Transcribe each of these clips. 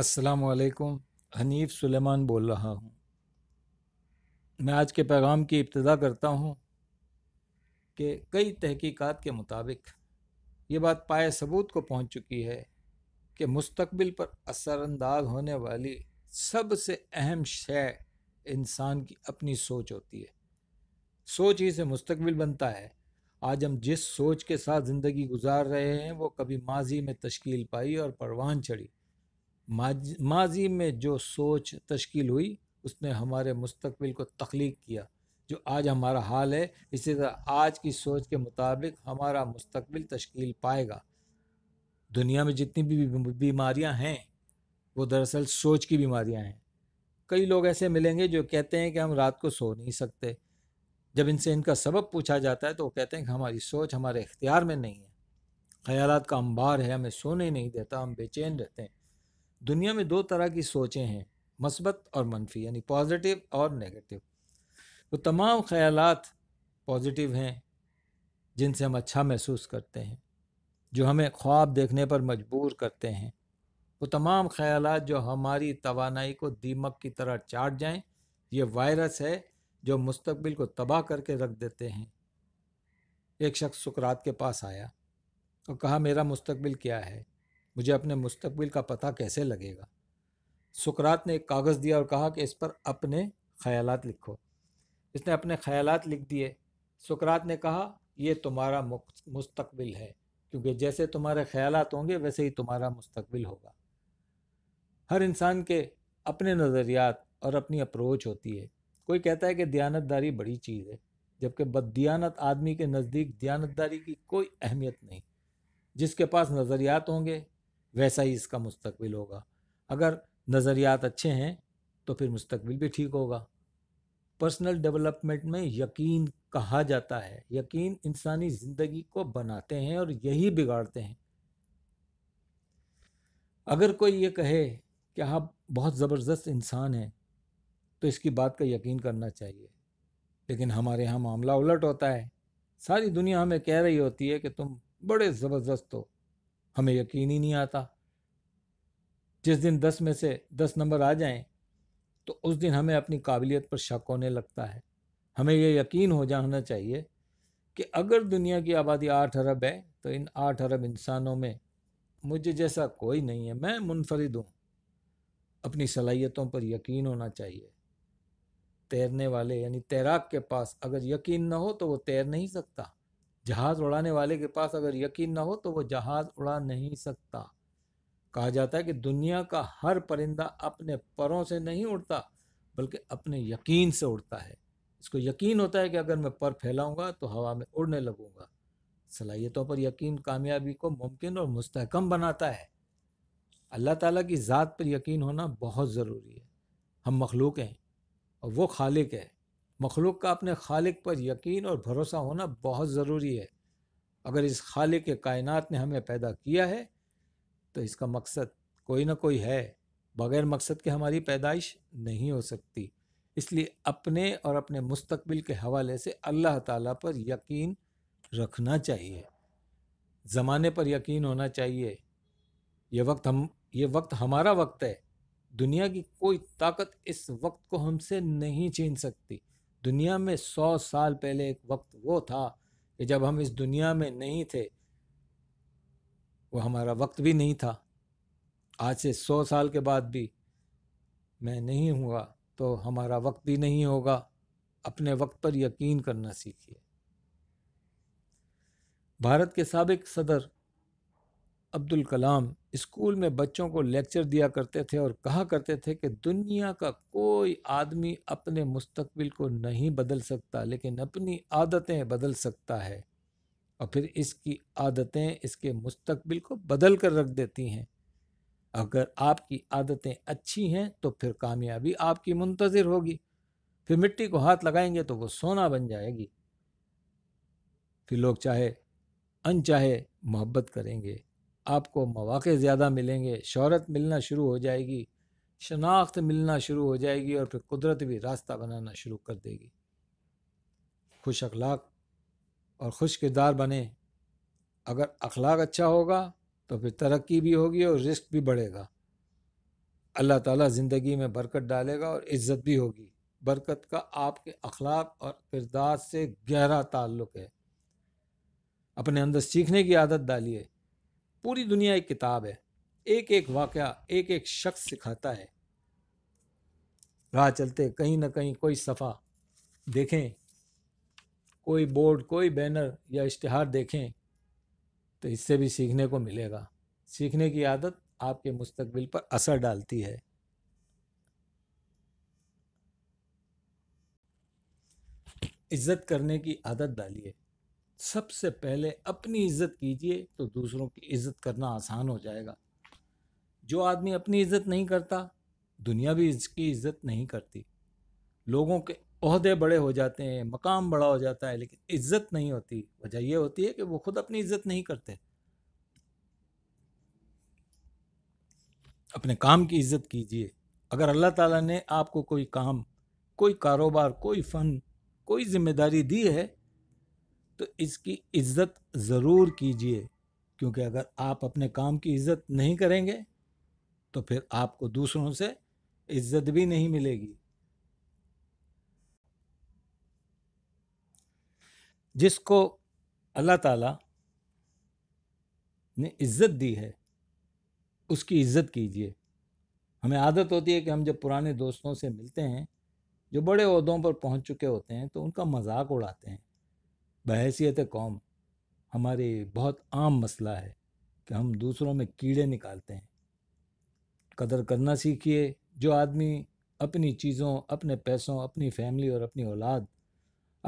السلام علیکم حنیف سلیمان بول رہا ہوں میں آج کے پیغام کی ابتدا کرتا ہوں کہ کئی تحقیقات کے مطابق یہ بات پائے ثبوت کو پہنچ چکی ہے کہ مستقبل پر اثر انداز ہونے والی سب سے اہم شے انسان کی اپنی سوچ ہوتی ہے سوچ ہی سے مستقبل بنتا ہے آج ہم جس سوچ کے ساتھ زندگی گزار رہے ہیں وہ کبھی ماضی میں تشکیل پائی اور پروان چڑھی ماضی میں جو سوچ تشکیل ہوئی اس نے ہمارے مستقبل کو تخلیق کیا جو آج ہمارا حال ہے اسی طرح آج کی سوچ کے مطابق ہمارا مستقبل تشکیل پائے گا دنیا میں جتنی بھی بیماریاں ہیں وہ دراصل سوچ کی بیماریاں ہیں کئی لوگ ایسے ملیں گے جو کہتے ہیں کہ ہم رات کو سو نہیں سکتے جب ان سے ان کا سبب پوچھا جاتا ہے تو وہ کہتے ہیں کہ ہماری سوچ ہمارے اختیار میں نہیں ہے خیالات کا انبار ہے ہمیں سونے نہیں دیتا ہم بے چین رہتے ہیں دنیا میں دو طرح کی سوچیں ہیں مثبت اور منفی یعنی پازیٹیو اور نگیٹیو وہ تمام خیالات پازیٹیو ہیں جن سے ہم اچھا محسوس کرتے ہیں جو ہمیں خواب دیکھنے پر مجبور کرتے ہیں وہ تمام خیالات جو ہماری توانائی کو دیمک کی طرح چاٹ جائیں یہ وائرس ہے جو مستقبل کو تباہ کر کے رکھ دیتے ہیں ایک شخص سکرات کے پاس آیا اور کہا میرا مستقبل کیا ہے مجھے اپنے مستقبل کا پتہ کیسے لگے گا سکرات نے ایک کاغذ دیا اور کہا کہ اس پر اپنے خیالات لکھو اس نے اپنے خیالات لکھ دیے سکرات نے کہا یہ تمہارا مستقبل ہے کیونکہ جیسے تمہارے خیالات ہوں گے ویسے ہی تمہارا مستقبل ہوگا ہر انسان کے اپنے نظریات اور اپنی اپروچ ہوتی ہے کوئی کہتا ہے کہ دیانت داری بڑی چیز ہے جبکہ بددیانت بد دیانت آدمی کے نزدیک دیانت داری کی کوئی اہمیت نہیں جس کے پاس نظریات ہوں گے ویسا ہی اس کا مستقبل ہوگا اگر نظریات اچھے ہیں تو پھر مستقبل بھی ٹھیک ہوگا پرسنل ڈیولپمنٹ میں یقین کہا جاتا ہے یقین انسانی زندگی کو بناتے ہیں اور یہی بگاڑتے ہیں اگر کوئی یہ کہے کہ آپ بہت زبردست انسان ہیں تو اس کی بات کا یقین کرنا چاہیے لیکن ہمارے ہاں معاملہ الٹ ہوتا ہے ساری دنیا ہمیں کہہ رہی ہوتی ہے کہ تم بڑے زبردست ہو ہمیں یقین ہی نہیں آتا جس دن دس میں سے دس نمبر آ جائیں تو اس دن ہمیں اپنی قابلیت پر شک ہونے لگتا ہے ہمیں یہ یقین ہو جانا چاہیے کہ اگر دنیا کی آبادی آٹھ ارب ہے تو ان آٹھ ارب انسانوں میں مجھے جیسا کوئی نہیں ہے میں منفرد ہوں اپنی صلاحیتوں پر یقین ہونا چاہیے تیرنے والے یعنی تیراک کے پاس اگر یقین نہ ہو تو وہ تیر نہیں سکتا جہاز اڑانے والے کے پاس اگر یقین نہ ہو تو وہ جہاز اڑا نہیں سکتا کہا جاتا ہے کہ دنیا کا ہر پرندہ اپنے پروں سے نہیں اڑتا بلکہ اپنے یقین سے اڑتا ہے اس کو یقین ہوتا ہے کہ اگر میں پر پھیلاؤں گا تو ہوا میں اڑنے لگوں گا صلاحیتوں پر یقین کامیابی کو ممکن اور مستحکم بناتا ہے اللہ تعالیٰ کی ذات پر یقین ہونا بہت ضروری ہے ہم مخلوق ہیں اور وہ خالق ہے مخلوق کا اپنے خالق پر یقین اور بھروسہ ہونا بہت ضروری ہے اگر اس خالق کے کائنات نے ہمیں پیدا کیا ہے تو اس کا مقصد کوئی نہ کوئی ہے بغیر مقصد کے ہماری پیدائش نہیں ہو سکتی اس لیے اپنے اور اپنے مستقبل کے حوالے سے اللہ تعالیٰ پر یقین رکھنا چاہیے زمانے پر یقین ہونا چاہیے یہ وقت ہم یہ وقت ہمارا وقت ہے دنیا کی کوئی طاقت اس وقت کو ہم سے نہیں چھین سکتی دنیا میں سو سال پہلے ایک وقت وہ تھا کہ جب ہم اس دنیا میں نہیں تھے وہ ہمارا وقت بھی نہیں تھا آج سے سو سال کے بعد بھی میں نہیں ہوں گا تو ہمارا وقت بھی نہیں ہوگا اپنے وقت پر یقین کرنا سیکھیے بھارت کے سابق صدر عبد الکلام اسکول میں بچوں کو لیکچر دیا کرتے تھے اور کہا کرتے تھے کہ دنیا کا کوئی آدمی اپنے مستقبل کو نہیں بدل سکتا لیکن اپنی عادتیں بدل سکتا ہے اور پھر اس کی عادتیں اس کے مستقبل کو بدل کر رکھ دیتی ہیں اگر آپ کی عادتیں اچھی ہیں تو پھر کامیابی آپ کی منتظر ہوگی پھر مٹی کو ہاتھ لگائیں گے تو وہ سونا بن جائے گی پھر لوگ چاہے ان چاہے محبت کریں گے آپ کو مواقع زیادہ ملیں گے شہرت ملنا شروع ہو جائے گی شناخت ملنا شروع ہو جائے گی اور پھر قدرت بھی راستہ بنانا شروع کر دے گی خوش اخلاق اور خوش کردار بنے اگر اخلاق اچھا ہوگا تو پھر ترقی بھی ہوگی اور رسک بھی بڑھے گا اللہ تعالیٰ زندگی میں برکت ڈالے گا اور عزت بھی ہوگی برکت کا آپ کے اخلاق اور کردار سے گہرا تعلق ہے اپنے اندر سیکھنے کی عادت ڈالیے پوری دنیا ایک کتاب ہے ایک ایک واقعہ ایک ایک شخص سکھاتا ہے راہ چلتے کہیں نہ کہیں کوئی صفحہ دیکھیں کوئی بورڈ کوئی بینر یا اشتہار دیکھیں تو اس سے بھی سیکھنے کو ملے گا سیکھنے کی عادت آپ کے مستقبل پر اثر ڈالتی ہے عزت کرنے کی عادت ڈالیے سب سے پہلے اپنی عزت کیجئے تو دوسروں کی عزت کرنا آسان ہو جائے گا جو آدمی اپنی عزت نہیں کرتا دنیا بھی اس کی عزت نہیں کرتی لوگوں کے عہدے بڑے ہو جاتے ہیں مقام بڑا ہو جاتا ہے لیکن عزت نہیں ہوتی وجہ یہ ہوتی ہے کہ وہ خود اپنی عزت نہیں کرتے اپنے کام کی عزت کیجئے اگر اللہ تعالیٰ نے آپ کو کوئی کام کوئی کاروبار کوئی فن کوئی ذمہ داری دی ہے تو اس کی عزت ضرور کیجئے کیونکہ اگر آپ اپنے کام کی عزت نہیں کریں گے تو پھر آپ کو دوسروں سے عزت بھی نہیں ملے گی جس کو اللہ تعالی نے عزت دی ہے اس کی عزت کیجیے ہمیں عادت ہوتی ہے کہ ہم جب پرانے دوستوں سے ملتے ہیں جو بڑے عہدوں پر پہنچ چکے ہوتے ہیں تو ان کا مذاق اڑاتے ہیں بحیثیت قوم ہمارے بہت عام مسئلہ ہے کہ ہم دوسروں میں کیڑے نکالتے ہیں قدر کرنا سیکھیے جو آدمی اپنی چیزوں اپنے پیسوں اپنی فیملی اور اپنی اولاد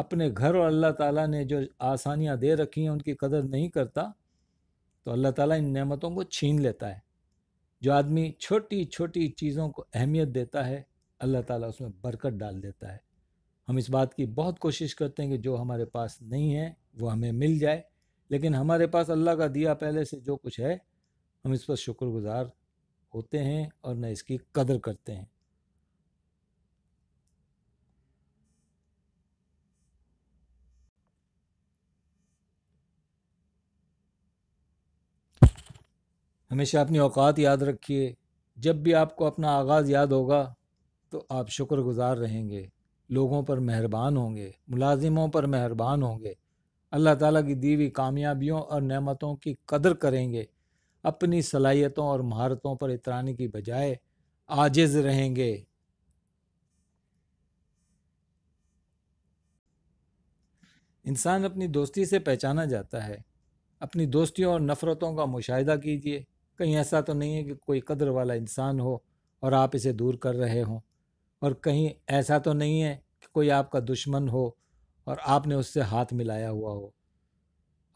اپنے گھر اور اللہ تعالیٰ نے جو آسانیاں دے رکھی ہیں ان کی قدر نہیں کرتا تو اللہ تعالیٰ ان نعمتوں کو چھین لیتا ہے جو آدمی چھوٹی چھوٹی چیزوں کو اہمیت دیتا ہے اللہ تعالیٰ اس میں برکت ڈال دیتا ہے ہم اس بات کی بہت کوشش کرتے ہیں کہ جو ہمارے پاس نہیں ہے وہ ہمیں مل جائے لیکن ہمارے پاس اللہ کا دیا پہلے سے جو کچھ ہے ہم اس پر شکر گزار ہوتے ہیں اور نہ اس کی قدر کرتے ہیں ہمیشہ اپنی اوقات یاد رکھیے جب بھی آپ کو اپنا آغاز یاد ہوگا تو آپ شکر گزار رہیں گے لوگوں پر مہربان ہوں گے ملازموں پر مہربان ہوں گے اللہ تعالیٰ کی دیوی کامیابیوں اور نعمتوں کی قدر کریں گے اپنی صلاحیتوں اور مہارتوں پر اترانے کی بجائے آجز رہیں گے انسان اپنی دوستی سے پہچانا جاتا ہے اپنی دوستیوں اور نفرتوں کا مشاہدہ کیجیے کہیں ایسا تو نہیں ہے کہ کوئی قدر والا انسان ہو اور آپ اسے دور کر رہے ہوں اور کہیں ایسا تو نہیں ہے کہ کوئی آپ کا دشمن ہو اور آپ نے اس سے ہاتھ ملایا ہوا ہو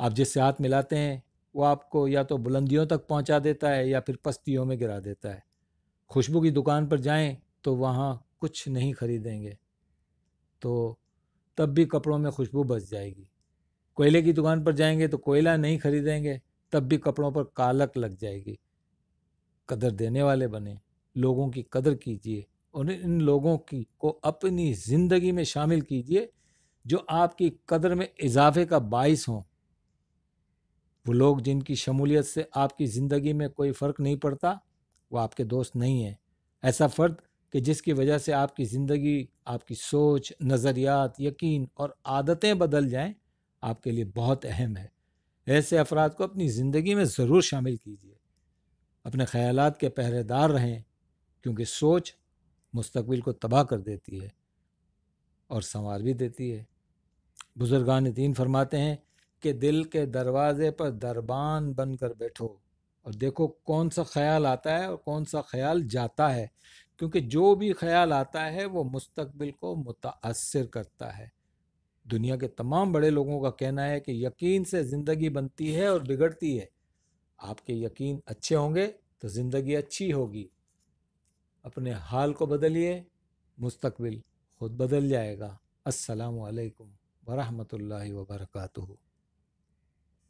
آپ جس سے ہاتھ ملاتے ہیں وہ آپ کو یا تو بلندیوں تک پہنچا دیتا ہے یا پھر پستیوں میں گرا دیتا ہے خوشبو کی دکان پر جائیں تو وہاں کچھ نہیں خریدیں گے تو تب بھی کپڑوں میں خوشبو بچ جائے گی کوئلے کی دکان پر جائیں گے تو کوئلہ نہیں خریدیں گے تب بھی کپڑوں پر کالک لگ جائے گی قدر دینے والے بنے لوگوں کی قدر کیجیے ان ان لوگوں کی کو اپنی زندگی میں شامل کیجیے جو آپ کی قدر میں اضافے کا باعث ہوں وہ لوگ جن کی شمولیت سے آپ کی زندگی میں کوئی فرق نہیں پڑتا وہ آپ کے دوست نہیں ہیں ایسا فرد کہ جس کی وجہ سے آپ کی زندگی آپ کی سوچ نظریات یقین اور عادتیں بدل جائیں آپ کے لیے بہت اہم ہے ایسے افراد کو اپنی زندگی میں ضرور شامل کیجیے اپنے خیالات کے پہرے دار رہیں کیونکہ سوچ مستقبل کو تباہ کر دیتی ہے اور سنوار بھی دیتی ہے بزرگان دین فرماتے ہیں کہ دل کے دروازے پر دربان بن کر بیٹھو اور دیکھو کون سا خیال آتا ہے اور کون سا خیال جاتا ہے کیونکہ جو بھی خیال آتا ہے وہ مستقبل کو متاثر کرتا ہے دنیا کے تمام بڑے لوگوں کا کہنا ہے کہ یقین سے زندگی بنتی ہے اور بگڑتی ہے آپ کے یقین اچھے ہوں گے تو زندگی اچھی ہوگی اپنے حال کو بدلیے مستقبل خود بدل جائے گا السلام علیکم ورحمۃ اللہ وبرکاتہ